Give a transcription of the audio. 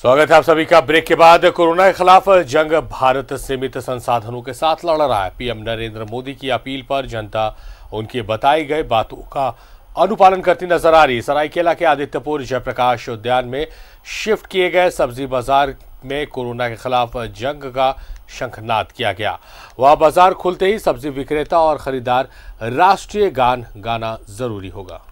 स्वागत है आप सभी का ब्रेक के बाद कोरोना के खिलाफ जंग भारत सीमित संसाधनों के साथ लड़ रहा है पीएम नरेंद्र मोदी की अपील पर जनता उनके बताए गए बातों का अनुपालन करती नजर आ रही सरायकेला के आदित्यपुर जयप्रकाश उद्यान में शिफ्ट किए गए सब्जी बाजार में कोरोना के खिलाफ जंग का शंखनाद किया गया वह बाजार खुलते ही सब्जी विक्रेता और खरीदार राष्ट्रीय गान गाना जरूरी होगा